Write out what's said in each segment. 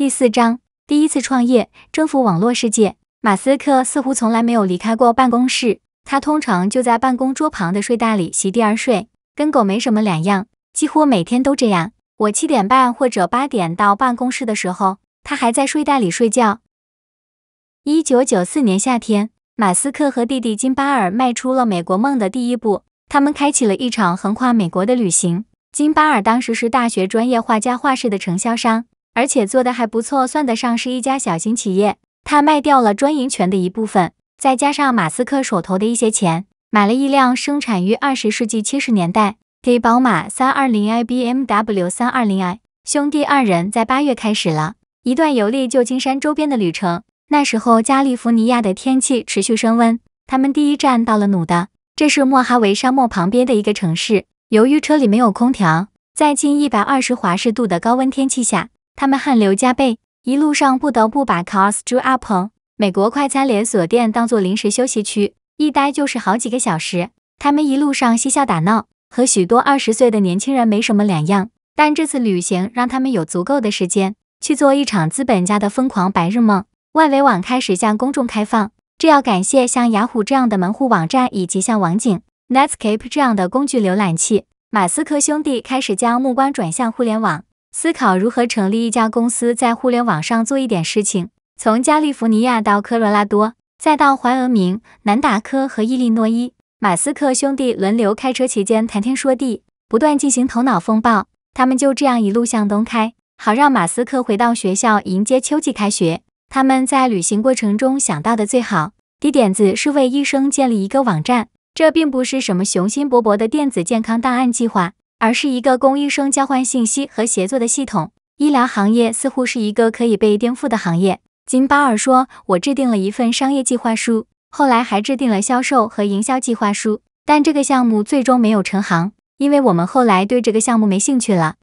第四章，第一次创业，征服网络世界。马斯克似乎从来没有离开过办公室，他通常就在办公桌旁的睡袋里席地而睡，跟狗没什么两样，几乎每天都这样。我七点半或者八点到办公室的时候，他还在睡袋里睡觉。一九九四年夏天，马斯克和弟弟金巴尔迈出了美国梦的第一步，他们开启了一场横跨美国的旅行。金巴尔当时是大学专业画家画室的承销商。而且做的还不错，算得上是一家小型企业。他卖掉了专营权的一部分，再加上马斯克手头的一些钱，买了一辆生产于二十世纪七十年代的宝马 320i BMW 320i。兄弟二人在八月开始了一段游历旧金山周边的旅程。那时候，加利福尼亚的天气持续升温，他们第一站到了努的，这是莫哈维沙漠旁边的一个城市。由于车里没有空调，在近一百二十华氏度的高温天气下。他们汗流浃背，一路上不得不把 Costco 阿彭美国快餐连锁店当做临时休息区，一待就是好几个小时。他们一路上嬉笑打闹，和许多二十岁的年轻人没什么两样。但这次旅行让他们有足够的时间去做一场资本家的疯狂白日梦。外围网开始向公众开放，这要感谢像雅虎这样的门户网站以及像网景、Netscape 这样的工具浏览器。马斯克兄弟开始将目光转向互联网。思考如何成立一家公司在互联网上做一点事情。从加利福尼亚到科罗拉多，再到怀俄明、南达科和伊利诺伊，马斯克兄弟轮流开车期间谈天说地，不断进行头脑风暴。他们就这样一路向东开，好让马斯克回到学校迎接秋季开学。他们在旅行过程中想到的最好低点子是为医生建立一个网站，这并不是什么雄心勃勃的电子健康档案计划。而是一个供医生交换信息和协作的系统。医疗行业似乎是一个可以被颠覆的行业。金巴尔说：“我制定了一份商业计划书，后来还制定了销售和营销计划书，但这个项目最终没有成行，因为我们后来对这个项目没兴趣了。”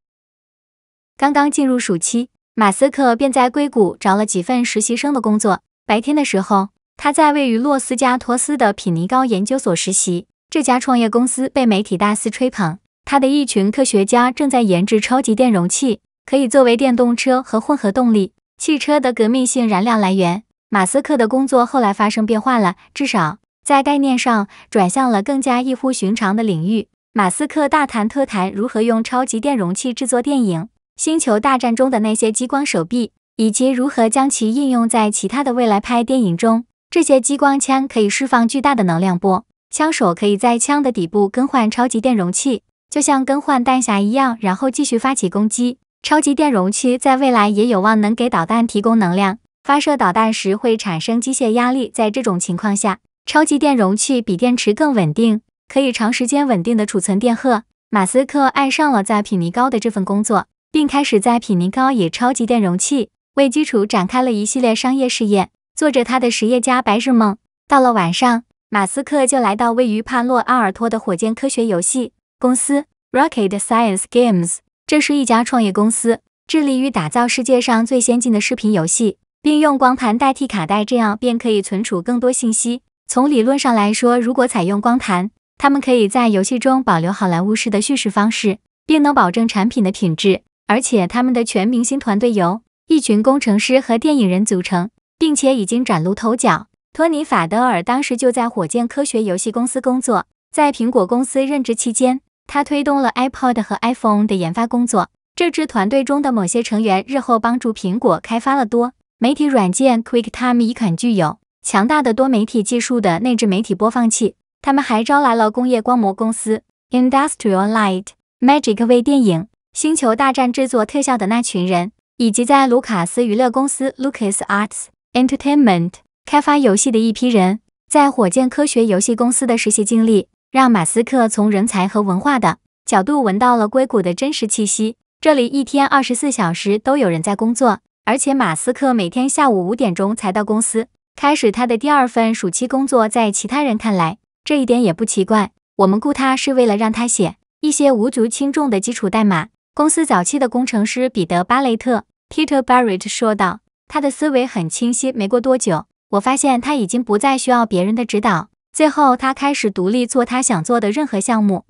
刚刚进入暑期，马斯克便在硅谷找了几份实习生的工作。白天的时候，他在位于洛斯加托斯的品尼高研究所实习。这家创业公司被媒体大肆吹捧。他的一群科学家正在研制超级电容器，可以作为电动车和混合动力汽车的革命性燃料来源。马斯克的工作后来发生变化了，至少在概念上转向了更加异乎寻常的领域。马斯克大谈特谈如何用超级电容器制作电影《星球大战》中的那些激光手臂，以及如何将其应用在其他的未来拍电影中。这些激光枪可以释放巨大的能量波，枪手可以在枪的底部更换超级电容器。就像更换弹匣一样，然后继续发起攻击。超级电容器在未来也有望能给导弹提供能量。发射导弹时会产生机械压力，在这种情况下，超级电容器比电池更稳定，可以长时间稳定的储存电荷。马斯克爱上了在匹尼高的这份工作，并开始在匹尼高以超级电容器为基础展开了一系列商业试验，做着他的实业家白日梦。到了晚上，马斯克就来到位于帕洛阿尔托的火箭科学游戏。公司 Rocket Science Games 这是一家创业公司，致力于打造世界上最先进的视频游戏，并用光盘代替卡带，这样便可以存储更多信息。从理论上来说，如果采用光盘，他们可以在游戏中保留好莱坞式的叙事方式，并能保证产品的品质。而且他们的全明星团队由一群工程师和电影人组成，并且已经崭露头角。托尼·法德尔当时就在火箭科学游戏公司工作，在苹果公司任职期间。他推动了 iPod 和 iPhone 的研发工作。这支团队中的某些成员日后帮助苹果开发了多媒体软件 QuickTime，一款具有强大的多媒体技术的内置媒体播放器。他们还招来了工业光魔公司 （Industrial Light Magic） 为电影《星球大战》制作特效的那群人，以及在卢卡斯娱乐公司 （Lucas Arts Entertainment） 开发游戏的一批人在火箭科学游戏公司的实习经历。让马斯克从人才和文化的角度闻到了硅谷的真实气息。这里一天二十四小时都有人在工作，而且马斯克每天下午五点钟才到公司开始他的第二份暑期工作。在其他人看来，这一点也不奇怪。我们雇他是为了让他写一些无足轻重的基础代码。公司早期的工程师彼得·巴雷特 （Peter Barrett） 说道：“他的思维很清晰。没过多久，我发现他已经不再需要别人的指导。”最后，他开始独立做他想做的任何项目。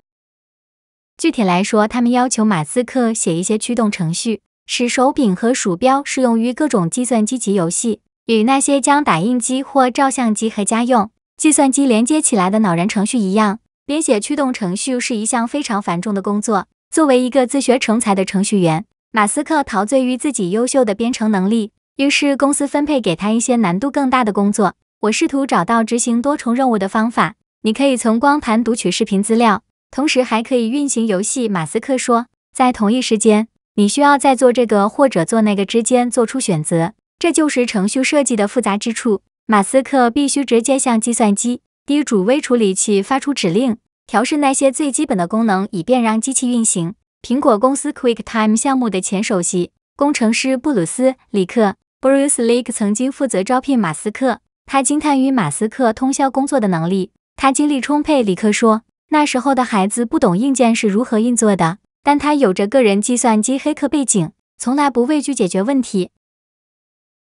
具体来说，他们要求马斯克写一些驱动程序，使手柄和鼠标适用于各种计算机及游戏。与那些将打印机或照相机和家用计算机连接起来的脑人程序一样，编写驱动程序是一项非常繁重的工作。作为一个自学成才的程序员，马斯克陶醉于自己优秀的编程能力，于是公司分配给他一些难度更大的工作。我试图找到执行多重任务的方法。你可以从光盘读取视频资料，同时还可以运行游戏。马斯克说，在同一时间，你需要在做这个或者做那个之间做出选择。这就是程序设计的复杂之处。马斯克必须直接向计算机低主微处理器发出指令，调试那些最基本的功能，以便让机器运行。苹果公司 QuickTime 项目的前首席工程师布鲁斯·里克 （Bruce Lake） e 曾经负责招聘马斯克。他惊叹于马斯克通宵工作的能力，他精力充沛。李克说，那时候的孩子不懂硬件是如何运作的，但他有着个人计算机黑客背景，从来不畏惧解决问题。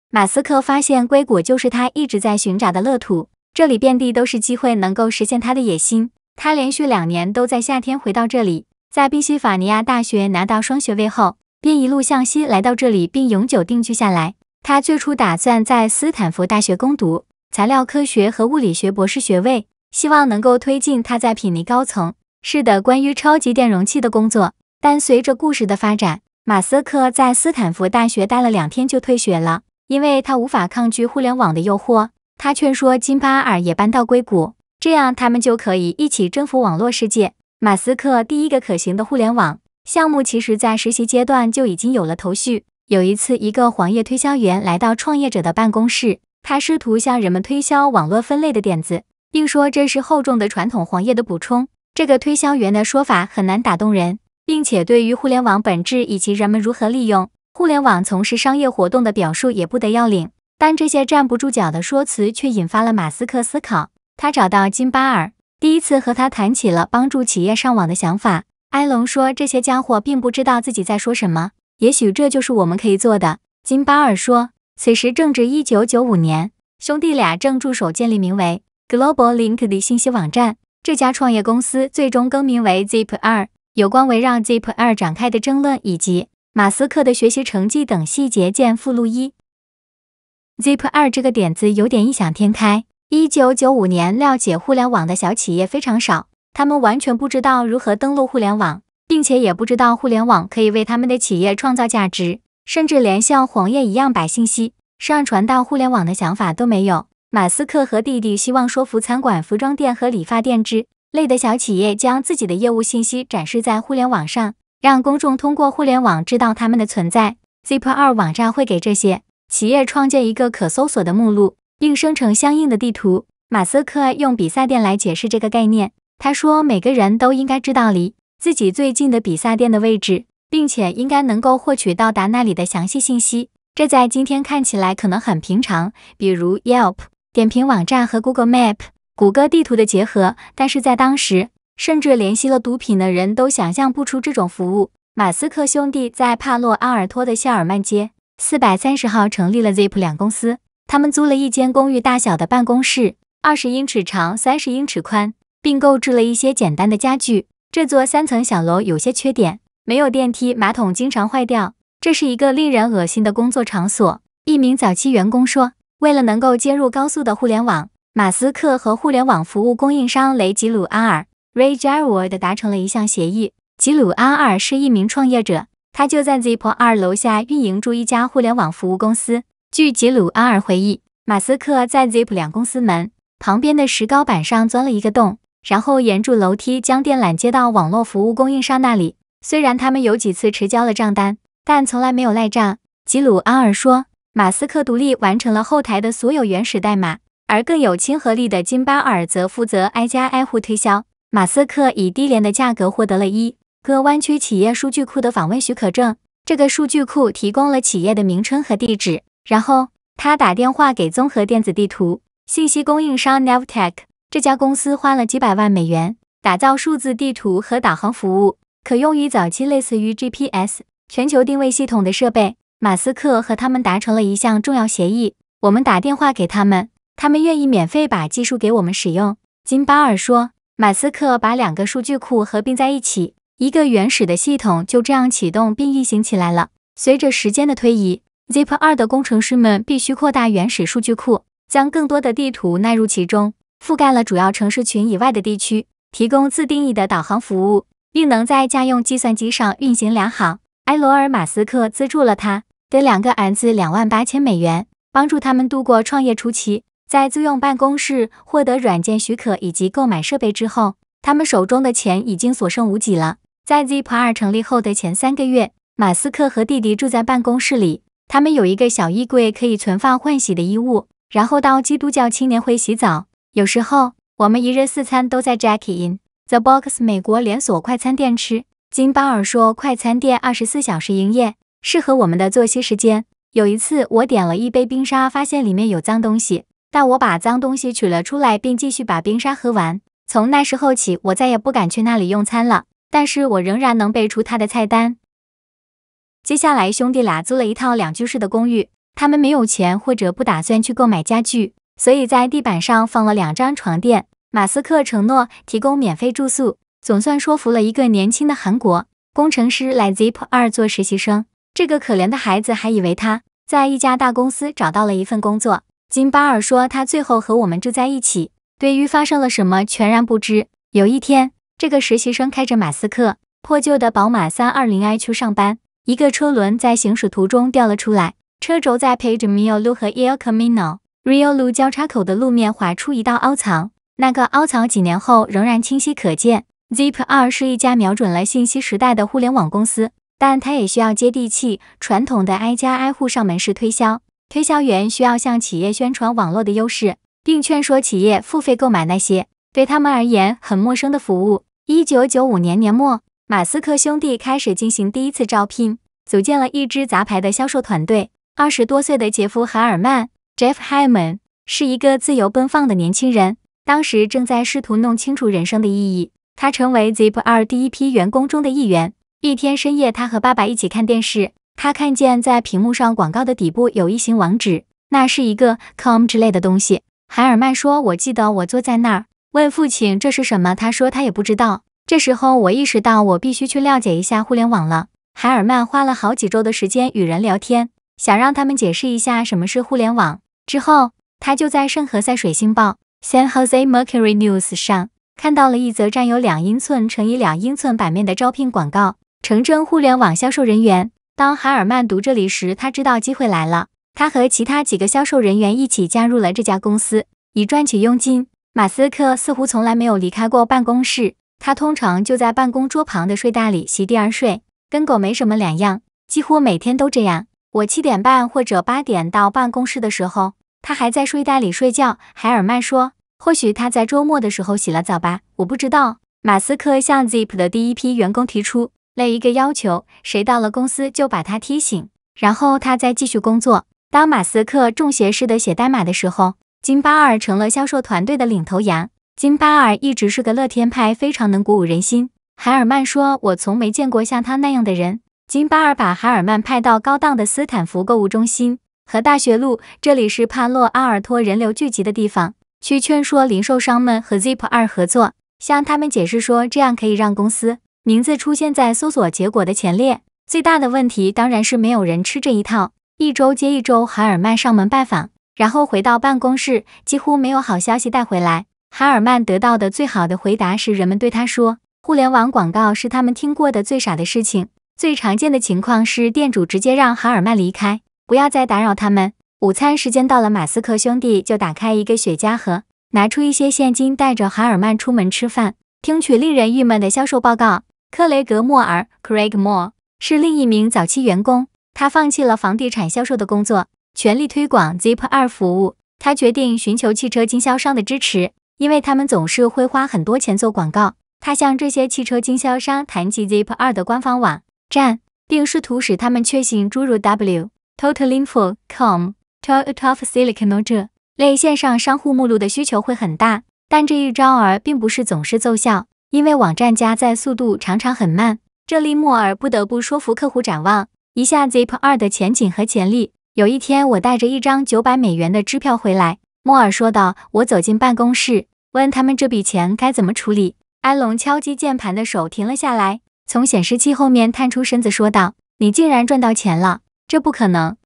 马斯克发现硅谷就是他一直在寻找的乐土，这里遍地都是机会，能够实现他的野心。他连续两年都在夏天回到这里，在宾夕法尼亚大学拿到双学位后，便一路向西来到这里，并永久定居下来。他最初打算在斯坦福大学攻读。材料科学和物理学博士学位，希望能够推进他在品尼高层是的关于超级电容器的工作。但随着故事的发展，马斯克在斯坦福大学待了两天就退学了，因为他无法抗拒互联网的诱惑。他劝说金巴尔也搬到硅谷，这样他们就可以一起征服网络世界。马斯克第一个可行的互联网项目，其实，在实习阶段就已经有了头绪。有一次，一个黄页推销员来到创业者的办公室。他试图向人们推销网络分类的点子，并说这是厚重的传统黄页的补充。这个推销员的说法很难打动人，并且对于互联网本质以及人们如何利用互联网从事商业活动的表述也不得要领。但这些站不住脚的说辞却引发了马斯克思考。他找到金巴尔，第一次和他谈起了帮助企业上网的想法。埃隆说：“这些家伙并不知道自己在说什么，也许这就是我们可以做的。”金巴尔说。此时正值1995年，兄弟俩正着手建立名为 Global Link 的信息网站。这家创业公司最终更名为 Zip 2。有关围绕 Zip 2展开的争论以及马斯克的学习成绩等细节见附录一。Zip 2这个点子有点异想天开。1995年，了解互联网的小企业非常少，他们完全不知道如何登录互联网，并且也不知道互联网可以为他们的企业创造价值。甚至连像黄页一样把信息上传到互联网的想法都没有。马斯克和弟弟希望说服餐馆、服装店和理发店之类的小企业将自己的业务信息展示在互联网上，让公众通过互联网知道他们的存在。z i p 二网站会给这些企业创建一个可搜索的目录，并生成相应的地图。马斯克用比萨店来解释这个概念。他说：“每个人都应该知道离自己最近的比萨店的位置。”并且应该能够获取到达那里的详细信息。这在今天看起来可能很平常，比如 Yelp 点评网站和 Google Map 谷歌地图的结合。但是在当时，甚至联系了毒品的人都想象不出这种服务。马斯克兄弟在帕洛阿尔托的夏尔曼街四百三十号成立了 Zip 两公司。他们租了一间公寓大小的办公室，二十英尺长，三十英尺宽，并购置了一些简单的家具。这座三层小楼有些缺点。没有电梯，马桶经常坏掉，这是一个令人恶心的工作场所。一名早期员工说：“为了能够接入高速的互联网，马斯克和互联网服务供应商雷吉鲁阿尔 r a y j a r w a r d 达成了一项协议。吉鲁阿尔是一名创业者，他就在 z i p p o 二楼下运营住一家互联网服务公司。据吉鲁阿尔回忆，马斯克在 Zip 两公司门旁边的石膏板上钻了一个洞，然后沿住楼梯将电缆接到网络服务供应商那里。”虽然他们有几次迟交了账单，但从来没有赖账。吉鲁安尔说，马斯克独立完成了后台的所有原始代码，而更有亲和力的金巴尔则负责挨家挨户推销。马斯克以低廉的价格获得了一个湾区企业数据库的访问许可证，这个数据库提供了企业的名称和地址。然后他打电话给综合电子地图信息供应商 n a v t e h 这家公司花了几百万美元打造数字地图和导航服务。可用于早期类似于 GPS 全球定位系统的设备。马斯克和他们达成了一项重要协议。我们打电话给他们，他们愿意免费把技术给我们使用。金巴尔说，马斯克把两个数据库合并在一起，一个原始的系统就这样启动并运行起来了。随着时间的推移，Zip 二的工程师们必须扩大原始数据库，将更多的地图纳入其中，覆盖了主要城市群以外的地区，提供自定义的导航服务。并能在家用计算机上运行良好。埃罗尔·马斯克资助了他的两个儿子，两万八千美元，帮助他们度过创业初期。在租用办公室、获得软件许可以及购买设备之后，他们手中的钱已经所剩无几了。在 z i p p r 成立后的前三个月，马斯克和弟弟住在办公室里。他们有一个小衣柜，可以存放换洗的衣物，然后到基督教青年会洗澡。有时候，我们一日四餐都在 Jackie i n The Box 美国连锁快餐店吃金巴尔说，快餐店二十四小时营业，适合我们的作息时间。有一次，我点了一杯冰沙，发现里面有脏东西，但我把脏东西取了出来，并继续把冰沙喝完。从那时候起，我再也不敢去那里用餐了。但是我仍然能背出它的菜单。接下来，兄弟俩租了一套两居室的公寓，他们没有钱或者不打算去购买家具，所以在地板上放了两张床垫。马斯克承诺提供免费住宿，总算说服了一个年轻的韩国工程师来 Zip 二做实习生。这个可怜的孩子还以为他在一家大公司找到了一份工作。金巴尔说，他最后和我们住在一起，对于发生了什么全然不知。有一天，这个实习生开着马斯克破旧的宝马 320i 去上班，一个车轮在行驶途中掉了出来，车轴在 Page m i o l 路和 El Camino Rio Lu 交叉口的路面划出一道凹槽。那个凹槽几年后仍然清晰可见。Zip 二是一家瞄准了信息时代的互联网公司，但它也需要接地气、传统的挨家挨户上门式推销。推销员需要向企业宣传网络的优势，并劝说企业付费购买那些对他们而言很陌生的服务。一九九五年年末，马斯克兄弟开始进行第一次招聘，组建了一支杂牌的销售团队。二十多岁的杰夫·海尔曼 （Jeff Hyman） 是一个自由奔放的年轻人。当时正在试图弄清楚人生的意义，他成为 Zip 二第一批员工中的一员。一天深夜，他和爸爸一起看电视，他看见在屏幕上广告的底部有一行网址，那是一个 .com 之类的东西。海尔曼说：“我记得我坐在那儿，问父亲这是什么，他说他也不知道。”这时候我意识到我必须去了解一下互联网了。海尔曼花了好几周的时间与人聊天，想让他们解释一下什么是互联网。之后，他就在圣何塞水星报。San Jose Mercury News 上看到了一则占有两英寸乘以两英寸版面的招聘广告：城镇互联网销售人员。当海尔曼读这里时，他知道机会来了。他和其他几个销售人员一起加入了这家公司，以赚取佣金。马斯克似乎从来没有离开过办公室，他通常就在办公桌旁的睡袋里席地而睡，跟狗没什么两样，几乎每天都这样。我七点半或者八点到办公室的时候。他还在睡袋里睡觉，海尔曼说：“或许他在周末的时候洗了澡吧，我不知道。”马斯克向 Zip 的第一批员工提出了一个要求：谁到了公司就把他踢醒，然后他再继续工作。当马斯克中邪似的写代码的时候，金巴尔成了销售团队的领头羊。金巴尔一直是个乐天派，非常能鼓舞人心。海尔曼说：“我从没见过像他那样的人。”金巴尔把海尔曼派到高档的斯坦福购物中心。和大学路，这里是帕洛阿尔托人流聚集的地方。去劝说零售商们和 Zip 二合作，向他们解释说这样可以让公司名字出现在搜索结果的前列。最大的问题当然是没有人吃这一套。一周接一周，海尔曼上门拜访，然后回到办公室，几乎没有好消息带回来。海尔曼得到的最好的回答是，人们对他说，互联网广告是他们听过的最傻的事情。最常见的情况是店主直接让海尔曼离开。不要再打扰他们。午餐时间到了，马斯克兄弟就打开一个雪茄盒，拿出一些现金，带着哈尔曼出门吃饭，听取令人郁闷的销售报告。克雷格·莫尔 （Craig Moore） 是另一名早期员工，他放弃了房地产销售的工作，全力推广 Zip2 服务。他决定寻求汽车经销商的支持，因为他们总是会花很多钱做广告。他向这些汽车经销商谈起 Zip2 的官方网站，并试图使他们确信诸如 W。TotalInfo.com，Total of Silicon。这类线上商户目录的需求会很大，但这一招儿并不是总是奏效，因为网站加载速度常常很慢。这令莫尔不得不说服客户展望一下 Zip2 的前景和潜力。有一天，我带着一张九百美元的支票回来，莫尔说道：“我走进办公室，问他们这笔钱该怎么处理。”埃隆敲击键盘的手停了下来，从显示器后面探出身子说道：“你竟然赚到钱了！”这不可能。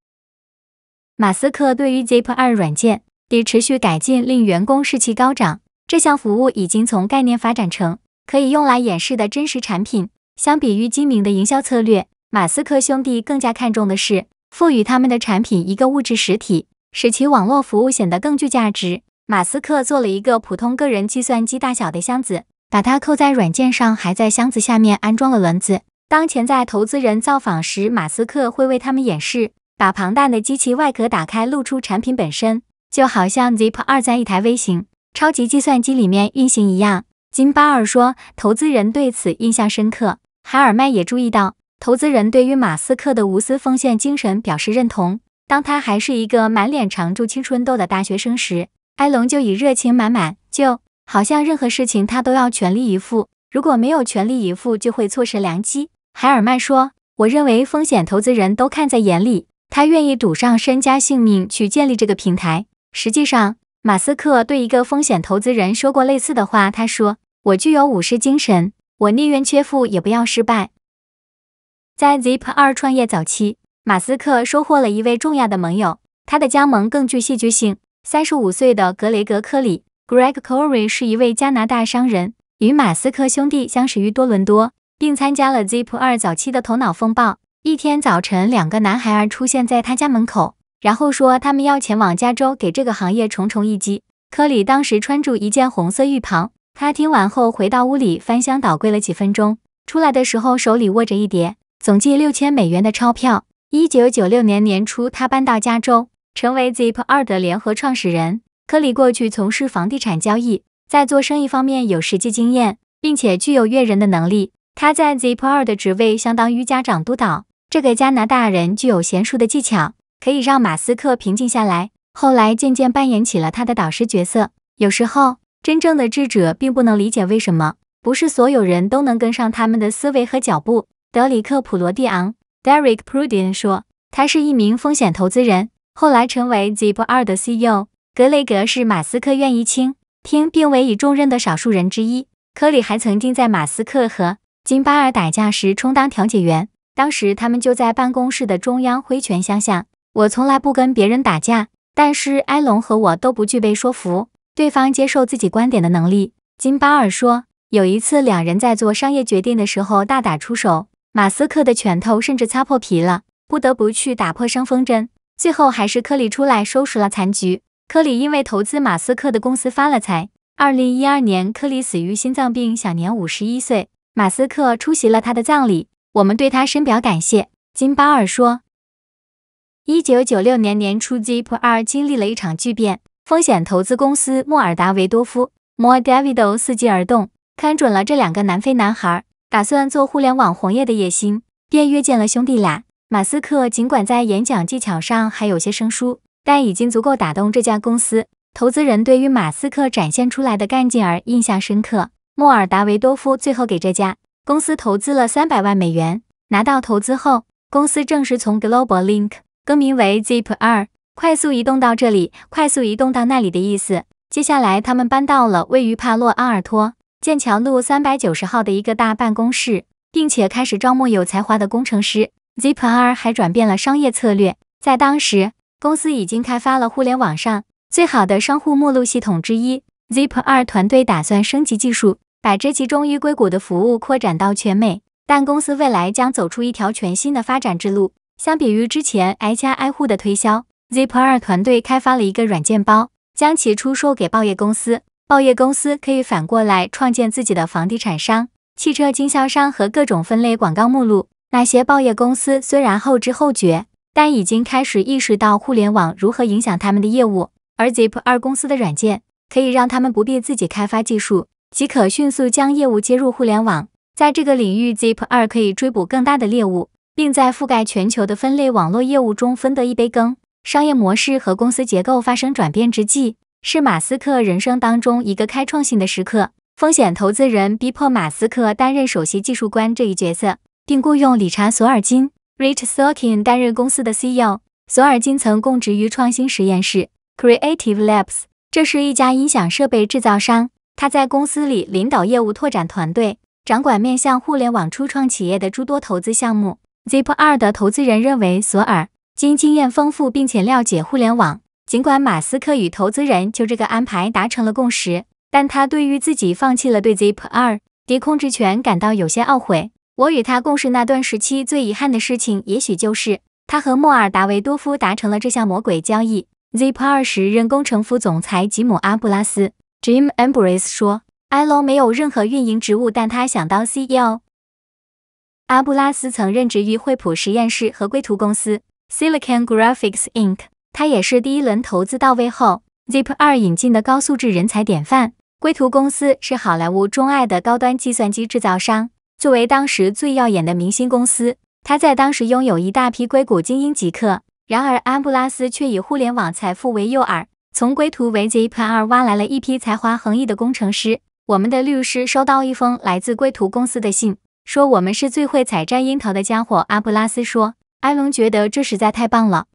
马斯克对于 Zip 二软件的持续改进令员工士气高涨。这项服务已经从概念发展成可以用来演示的真实产品。相比于精明的营销策略，马斯克兄弟更加看重的是赋予他们的产品一个物质实体，使其网络服务显得更具价值。马斯克做了一个普通个人计算机大小的箱子，把它扣在软件上，还在箱子下面安装了轮子。当前在投资人造访时，马斯克会为他们演示，把庞大的机器外壳打开，露出产品本身，就好像 Zip 二在一台微型超级计算机里面运行一样。金巴尔说，投资人对此印象深刻。海尔迈也注意到，投资人对于马斯克的无私奉献精神表示认同。当他还是一个满脸长驻青春痘的大学生时，埃隆就以热情满满，就好像任何事情他都要全力以赴。如果没有全力以赴，就会错失良机。海尔曼说：“我认为风险投资人都看在眼里，他愿意赌上身家性命去建立这个平台。”实际上，马斯克对一个风险投资人说过类似的话：“他说，我具有武士精神，我宁愿缺富也不要失败。”在 Zip 二创业早期，马斯克收获了一位重要的盟友，他的加盟更具戏剧性。三十五岁的格雷格·科里 （Gregory） 是一位加拿大商人，与马斯克兄弟相识于多伦多。并参加了 Zip 二早期的头脑风暴。一天早晨，两个男孩儿出现在他家门口，然后说他们要前往加州给这个行业重重一击。科里当时穿着一件红色浴袍。他听完后回到屋里翻箱倒柜了几分钟，出来的时候手里握着一叠总计六千美元的钞票。一九九六年年初，他搬到加州，成为 Zip 二的联合创始人。科里过去从事房地产交易，在做生意方面有实际经验，并且具有阅人的能力。他在 Zip 二的职位相当于家长督导。这个加拿大人具有娴熟的技巧，可以让马斯克平静下来。后来渐渐扮演起了他的导师角色。有时候，真正的智者并不能理解为什么不是所有人都能跟上他们的思维和脚步。德里克·普罗蒂昂 （Derek p r u d i n 说，他是一名风险投资人，后来成为 Zip 二的 CEO。格雷格是马斯克愿意倾听并委以重任的少数人之一。科里还曾经在马斯克和金巴尔打架时充当调解员。当时他们就在办公室的中央挥拳相向。我从来不跟别人打架，但是埃隆和我都不具备说服对方接受自己观点的能力。金巴尔说，有一次两人在做商业决定的时候大打出手，马斯克的拳头甚至擦破皮了，不得不去打破伤风针。最后还是科里出来收拾了残局。科里因为投资马斯克的公司发了财。二零一二年，科里死于心脏病，享年五十一岁。马斯克出席了他的葬礼，我们对他深表感谢。金巴尔说：“一九九六年年初，Zip 二经历了一场巨变，风险投资公司莫尔达维多夫 （More d a v i d o 伺机而动，看准了这两个南非男孩打算做互联网红业的野心，便约见了兄弟俩。马斯克尽管在演讲技巧上还有些生疏，但已经足够打动这家公司投资人，对于马斯克展现出来的干劲儿印象深刻。”莫尔达维多夫最后给这家公司投资了三百万美元。拿到投资后，公司正式从 Global Link 更名为 Zipr。快速移动到这里，快速移动到那里的意思。接下来，他们搬到了位于帕洛阿尔托剑桥路三百九十号的一个大办公室，并且开始招募有才华的工程师。Zipr 还转变了商业策略。在当时，公司已经开发了互联网上最好的商户目录系统之一。Zipr 团队打算升级技术。把这其中于硅谷的服务扩展到全美，但公司未来将走出一条全新的发展之路。相比于之前挨家挨户的推销，Zip 二团队开发了一个软件包，将其出售给报业公司。报业公司可以反过来创建自己的房地产商、汽车经销商和各种分类广告目录。那些报业公司虽然后知后觉，但已经开始意识到互联网如何影响他们的业务，而 Zip 2公司的软件可以让他们不必自己开发技术。即可迅速将业务接入互联网。在这个领域，Zip 二可以追捕更大的猎物，并在覆盖全球的分类网络业务中分得一杯羹。商业模式和公司结构发生转变之际，是马斯克人生当中一个开创性的时刻。风险投资人逼迫马斯克担任首席技术官这一角色，并雇佣理查·索尔金 （Rich s o r k i n 担任公司的 CEO。索尔金曾供职于创新实验室 （Creative Labs），这是一家音响设备制造商。他在公司里领导业务拓展团队，掌管面向互联网初创企业的诸多投资项目。Zip 二的投资人认为，索尔经经验丰富，并且了解互联网。尽管马斯克与投资人就这个安排达成了共识，但他对于自己放弃了对 Zip 二的控制权感到有些懊悔。我与他共事那段时期最遗憾的事情，也许就是他和莫尔达维多夫达成了这项魔鬼交易。Zip 二任工程副总裁吉姆阿布拉斯。Jim Embrace 说：“埃隆没有任何运营职务，但他想当 CEO。”阿布拉斯曾任职于惠普实验室和硅图公司 （Silicon Graphics Inc.），他也是第一轮投资到位后 Zip 二引进的高素质人才典范。硅图公司是好莱坞钟爱的高端计算机制造商，作为当时最耀眼的明星公司，他在当时拥有一大批硅谷精英极客。然而，阿布拉斯却以互联网财富为诱饵。从归途为 Zip 二挖来了一批才华横溢的工程师。我们的律师收到一封来自归途公司的信，说我们是最会采摘樱桃的家伙。阿布拉斯说，埃隆觉得这实在太棒了。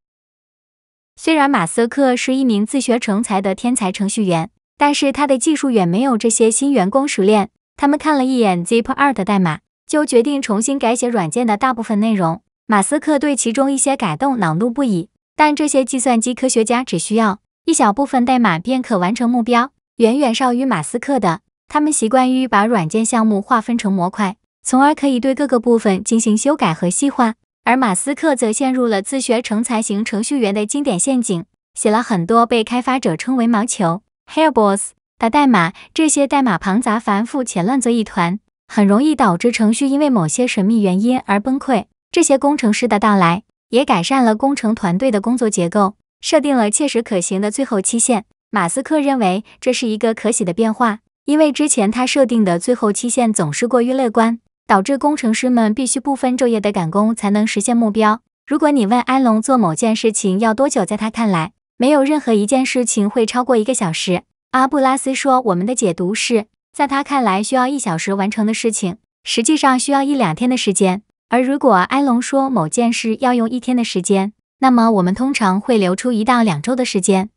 虽然马斯克是一名自学成才的天才程序员，但是他的技术远没有这些新员工熟练。他们看了一眼 Zip 二的代码，就决定重新改写软件的大部分内容。马斯克对其中一些改动恼怒不已，但这些计算机科学家只需要。一小部分代码便可完成目标，远远少于马斯克的。他们习惯于把软件项目划分成模块，从而可以对各个部分进行修改和细化。而马斯克则陷入了自学成才型程序员的经典陷阱，写了很多被开发者称为“毛球 ”（hairballs） 的代码，这些代码庞杂繁复且乱作一团，很容易导致程序因为某些神秘原因而崩溃。这些工程师的到来也改善了工程团队的工作结构。设定了切实可行的最后期限，马斯克认为这是一个可喜的变化，因为之前他设定的最后期限总是过于乐观，导致工程师们必须不分昼夜地赶工才能实现目标。如果你问埃隆做某件事情要多久，在他看来，没有任何一件事情会超过一个小时。阿布拉斯说：“我们的解读是在他看来需要一小时完成的事情，实际上需要一两天的时间。而如果埃隆说某件事要用一天的时间。”那么我们通常会留出一到两周的时间。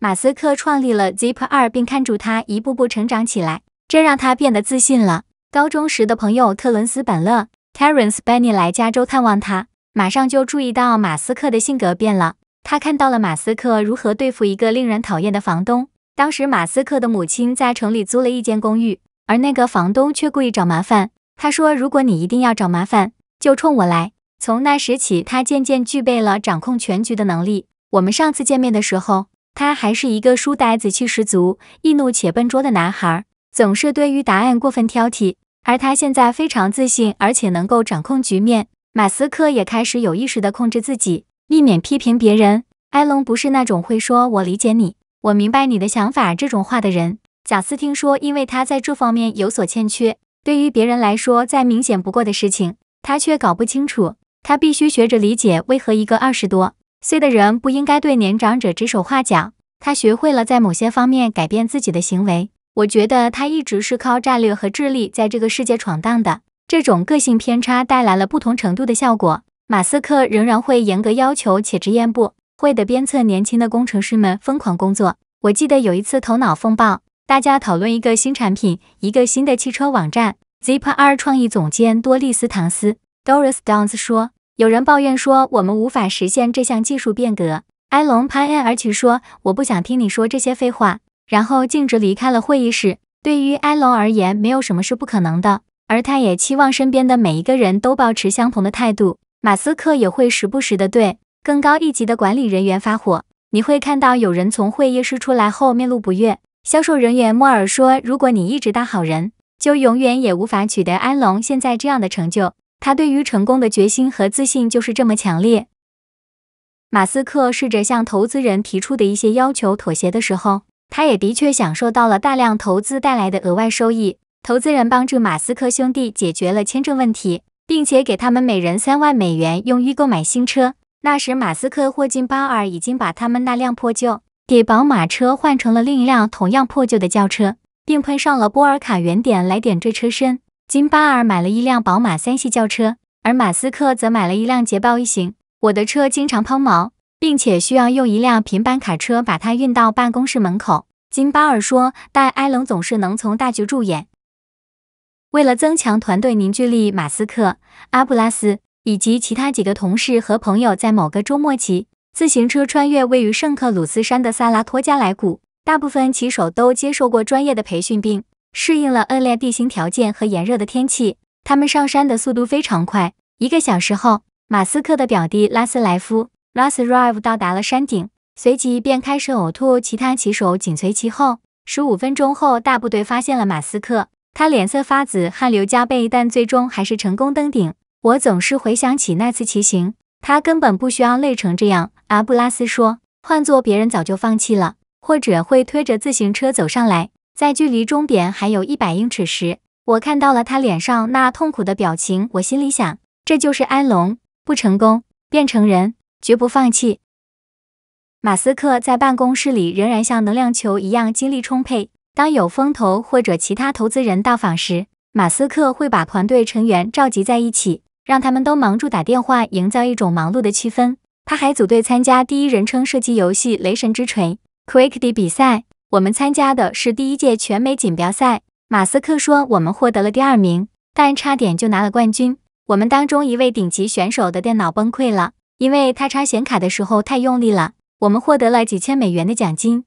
马斯克创立了 Zip 二，并看住他一步步成长起来，这让他变得自信了。高中时的朋友特伦斯·本勒 t e r e n c e b e n n y 来加州看望他，马上就注意到马斯克的性格变了。他看到了马斯克如何对付一个令人讨厌的房东。当时马斯克的母亲在城里租了一间公寓，而那个房东却故意找麻烦。他说：“如果你一定要找麻烦，就冲我来。”从那时起，他渐渐具备了掌控全局的能力。我们上次见面的时候，他还是一个书呆子气十足、易怒且笨拙的男孩，总是对于答案过分挑剔。而他现在非常自信，而且能够掌控局面。马斯克也开始有意识地控制自己，避免批评别人。埃隆不是那种会说“我理解你，我明白你的想法”这种话的人。贾斯汀说，因为他在这方面有所欠缺，对于别人来说再明显不过的事情，他却搞不清楚。他必须学着理解为何一个二十多岁的人不应该对年长者指手画脚。他学会了在某些方面改变自己的行为。我觉得他一直是靠战略和智力在这个世界闯荡的。这种个性偏差带来了不同程度的效果。马斯克仍然会严格要求且直言不讳地鞭策年轻的工程师们疯狂工作。我记得有一次头脑风暴，大家讨论一个新产品，一个新的汽车网站。Zip 二创意总监多丽丝唐斯。Doris Downs 说：“有人抱怨说我们无法实现这项技术变革。”埃隆拍案而起说：“我不想听你说这些废话。”然后径直离开了会议室。对于埃隆而言，没有什么是不可能的，而他也期望身边的每一个人都保持相同的态度。马斯克也会时不时地对更高一级的管理人员发火。你会看到有人从会议室出来后面露不悦。销售人员莫尔说：“如果你一直当好人，就永远也无法取得埃隆现在这样的成就。”他对于成功的决心和自信就是这么强烈。马斯克试着向投资人提出的一些要求妥协的时候，他也的确享受到了大量投资带来的额外收益。投资人帮助马斯克兄弟解决了签证问题，并且给他们每人三万美元用于购买新车。那时，马斯克霍金巴尔已经把他们那辆破旧的宝马车换成了另一辆同样破旧的轿车，并喷上了波尔卡原点来点缀车身。金巴尔买了一辆宝马三系轿车，而马斯克则买了一辆捷豹一型。我的车经常抛锚，并且需要用一辆平板卡车把它运到办公室门口。金巴尔说：“但埃隆总是能从大局助眼。”为了增强团队凝聚力，马斯克、阿布拉斯以及其他几个同事和朋友在某个周末骑自行车穿越位于圣克鲁斯山的萨拉托加莱谷。大部分骑手都接受过专业的培训，并。适应了恶劣地形条件和炎热的天气，他们上山的速度非常快。一个小时后，马斯克的表弟拉斯莱夫 （Russ Rive） 到达了山顶，随即便开始呕吐。其他骑手紧随其后。十五分钟后，大部队发现了马斯克，他脸色发紫，汗流浃背，但最终还是成功登顶。我总是回想起那次骑行，他根本不需要累成这样。阿布拉斯说：“换做别人早就放弃了，或者会推着自行车走上来。”在距离终点还有一百英尺时，我看到了他脸上那痛苦的表情。我心里想，这就是埃隆，不成功变成人绝不放弃。马斯克在办公室里仍然像能量球一样精力充沛。当有风投或者其他投资人到访时，马斯克会把团队成员召集在一起，让他们都忙住打电话，营造一种忙碌的气氛。他还组队参加第一人称射击游戏《雷神之锤》（Quake） 的比赛。我们参加的是第一届全美锦标赛，马斯克说我们获得了第二名，但差点就拿了冠军。我们当中一位顶级选手的电脑崩溃了，因为他插显卡的时候太用力了。我们获得了几千美元的奖金。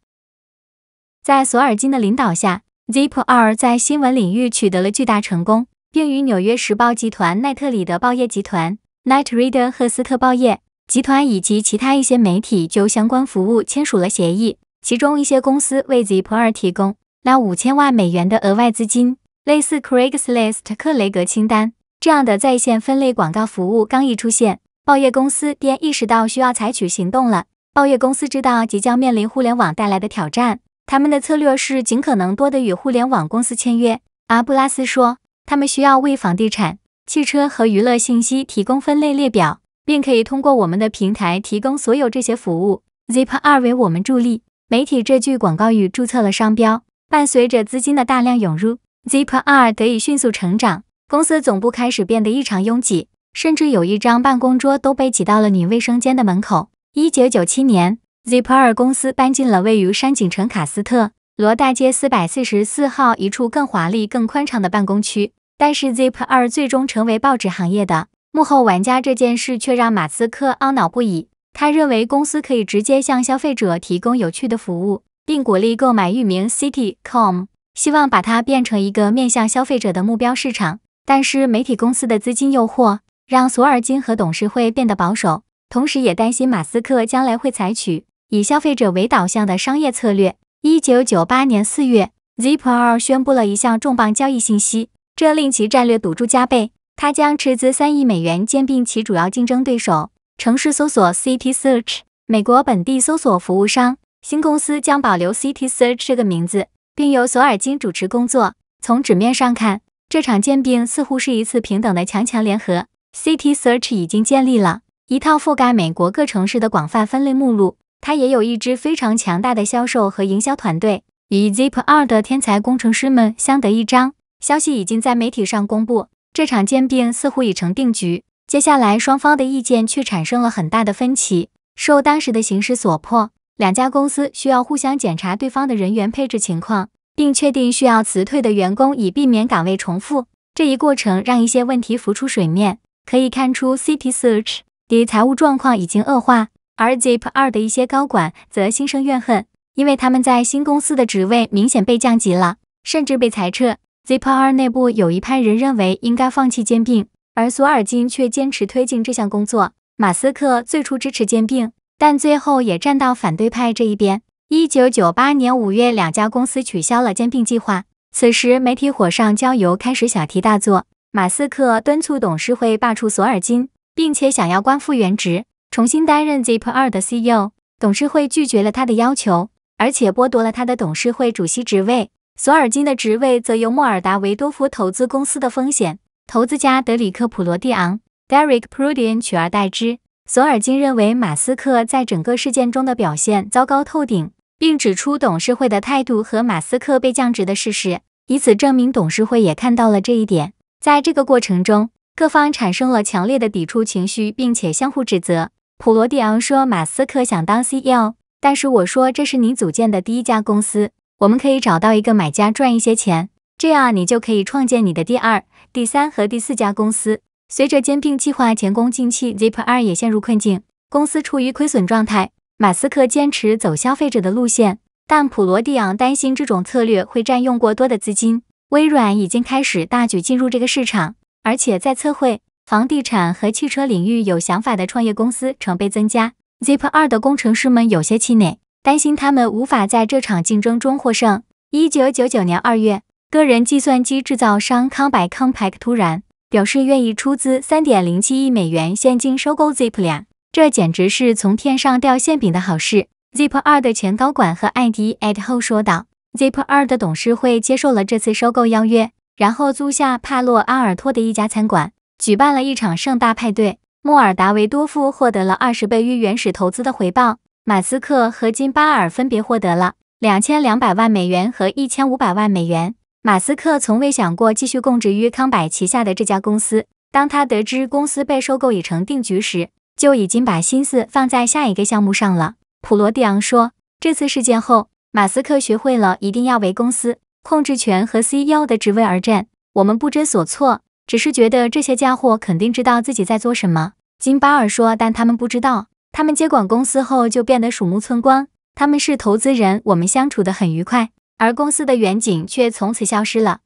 在索尔金的领导下，Zip 二在新闻领域取得了巨大成功，并与纽约时报集团、奈特里德报业集团、奈特 e 德赫斯特报业集团以及其他一些媒体就相关服务签署了协议。其中一些公司为 Zipr 提供那五千万美元的额外资金。类似 Craigslist、克雷格清单这样的在线分类广告服务刚一出现，报业公司便意识到需要采取行动了。报业公司知道即将面临互联网带来的挑战，他们的策略是尽可能多的与互联网公司签约。阿布拉斯说：“他们需要为房地产、汽车和娱乐信息提供分类列表，并可以通过我们的平台提供所有这些服务。z i p 二为我们助力。”媒体这句广告语注册了商标。伴随着资金的大量涌入，Zip2 得以迅速成长。公司总部开始变得异常拥挤，甚至有一张办公桌都被挤到了女卫生间的门口。一九九七年，Zip2 公司搬进了位于山景城卡斯特罗大街四百四十四号一处更华丽、更宽敞的办公区。但是，Zip2 最终成为报纸行业的幕后玩家这件事，却让马斯克懊恼不已。他认为公司可以直接向消费者提供有趣的服务，并鼓励购买域名 city.com，希望把它变成一个面向消费者的目标市场。但是媒体公司的资金诱惑让索尔金和董事会变得保守，同时也担心马斯克将来会采取以消费者为导向的商业策略。一九九八年四月 z i p o 宣布了一项重磅交易信息，这令其战略赌注加倍。他将斥资三亿美元兼并其主要竞争对手。城市搜索 City Search，美国本地搜索服务商新公司将保留 City Search 这个名字，并由索尔金主持工作。从纸面上看，这场兼并似乎是一次平等的强强联合。City Search 已经建立了一套覆盖美国各城市的广泛分类目录，它也有一支非常强大的销售和营销团队，与 Zip 二的天才工程师们相得益彰。消息已经在媒体上公布，这场兼并似乎已成定局。接下来，双方的意见却产生了很大的分歧。受当时的形势所迫，两家公司需要互相检查对方的人员配置情况，并确定需要辞退的员工，以避免岗位重复。这一过程让一些问题浮出水面。可以看出，CT i y Search 的财务状况已经恶化，而 z i p 二的一些高管则心生怨恨，因为他们在新公司的职位明显被降级了，甚至被裁撤。Zipr 内部有一派人认为应该放弃兼并。而索尔金却坚持推进这项工作。马斯克最初支持兼并，但最后也站到反对派这一边。一九九八年五月，两家公司取消了兼并计划。此时，媒体火上浇油，开始小题大做。马斯克敦促董事会罢黜索尔金，并且想要官复原职，重新担任 Zip 二的 CEO。董事会拒绝了他的要求，而且剥夺了他的董事会主席职位。索尔金的职位则由莫尔达维多夫投资公司的风险。投资家德里克·普罗蒂昂 （Derek Prudion） 取而代之。索尔金认为马斯克在整个事件中的表现糟糕透顶，并指出董事会的态度和马斯克被降职的事实，以此证明董事会也看到了这一点。在这个过程中，各方产生了强烈的抵触情绪，并且相互指责。普罗蒂昂说：“马斯克想当 CEO，但是我说这是你组建的第一家公司，我们可以找到一个买家赚一些钱，这样你就可以创建你的第二。”第三和第四家公司，随着兼并计划前功尽弃，Zip 二也陷入困境。公司处于亏损状态。马斯克坚持走消费者的路线，但普罗蒂昂担心这种策略会占用过多的资金。微软已经开始大举进入这个市场，而且在测绘、房地产和汽车领域有想法的创业公司成倍增加。Zip 二的工程师们有些气馁，担心他们无法在这场竞争中获胜。一九九九年二月。个人计算机制造商康柏 （Compaq） 突然表示愿意出资三点零七亿美元现金收购 z i p 俩，这简直是从天上掉馅饼的好事。Zip2 的前高管和艾迪 at 后说道：“Zip2 的董事会接受了这次收购邀约，然后租下帕洛阿尔托的一家餐馆，举办了一场盛大派对。莫尔达维多夫获得了二十倍于原始投资的回报，马斯克和金巴尔分别获得了两千两百万美元和一千五百万美元。”马斯克从未想过继续供职于康柏旗下的这家公司。当他得知公司被收购已成定局时，就已经把心思放在下一个项目上了。普罗蒂昂说：“这次事件后，马斯克学会了一定要为公司控制权和 CEO 的职位而战。”我们不知所措，只是觉得这些家伙肯定知道自己在做什么。”金巴尔说：“但他们不知道，他们接管公司后就变得鼠目寸光。他们是投资人，我们相处得很愉快。”而公司的远景却从此消失了。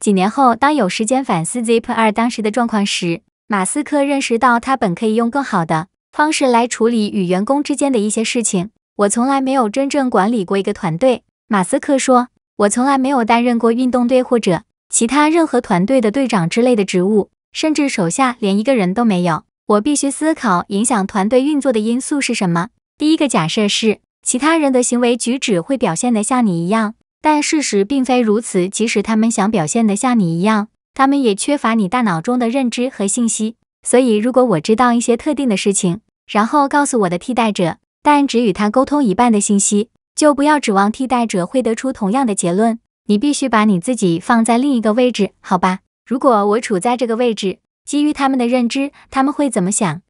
几年后，当有时间反思 Zip 二当时的状况时，马斯克认识到他本可以用更好的方式来处理与员工之间的一些事情。我从来没有真正管理过一个团队，马斯克说：“我从来没有担任过运动队或者其他任何团队的队长之类的职务，甚至手下连一个人都没有。我必须思考影响团队运作的因素是什么。第一个假设是。”其他人的行为举止会表现得像你一样，但事实并非如此。即使他们想表现得像你一样，他们也缺乏你大脑中的认知和信息。所以，如果我知道一些特定的事情，然后告诉我的替代者，但只与他沟通一半的信息，就不要指望替代者会得出同样的结论。你必须把你自己放在另一个位置，好吧？如果我处在这个位置，基于他们的认知，他们会怎么想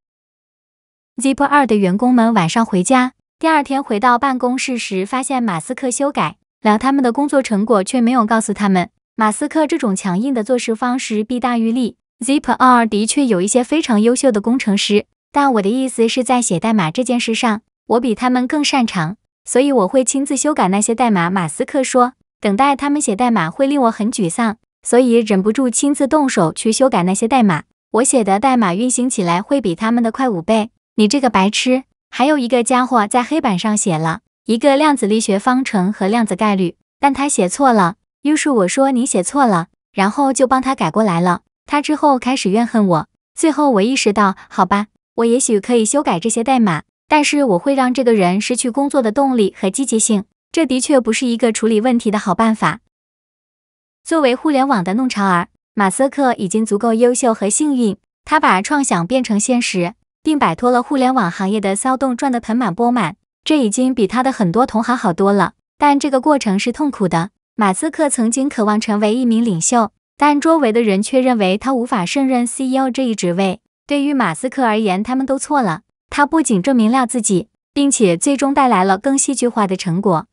？Zip 二的员工们晚上回家。第二天回到办公室时，发现马斯克修改了他们的工作成果，却没有告诉他们。马斯克这种强硬的做事方式弊大于利。Zipr 的确有一些非常优秀的工程师，但我的意思是在写代码这件事上，我比他们更擅长，所以我会亲自修改那些代码。马斯克说：“等待他们写代码会令我很沮丧，所以忍不住亲自动手去修改那些代码。我写的代码运行起来会比他们的快五倍。”你这个白痴！还有一个家伙在黑板上写了一个量子力学方程和量子概率，但他写错了。于是我说你写错了，然后就帮他改过来了。他之后开始怨恨我。最后我意识到，好吧，我也许可以修改这些代码，但是我会让这个人失去工作的动力和积极性。这的确不是一个处理问题的好办法。作为互联网的弄潮儿，马斯克已经足够优秀和幸运，他把创想变成现实。并摆脱了互联网行业的骚动，赚得盆满钵满，这已经比他的很多同行好多了。但这个过程是痛苦的。马斯克曾经渴望成为一名领袖，但周围的人却认为他无法胜任 CEO 这一职位。对于马斯克而言，他们都错了。他不仅证明了自己，并且最终带来了更戏剧化的成果。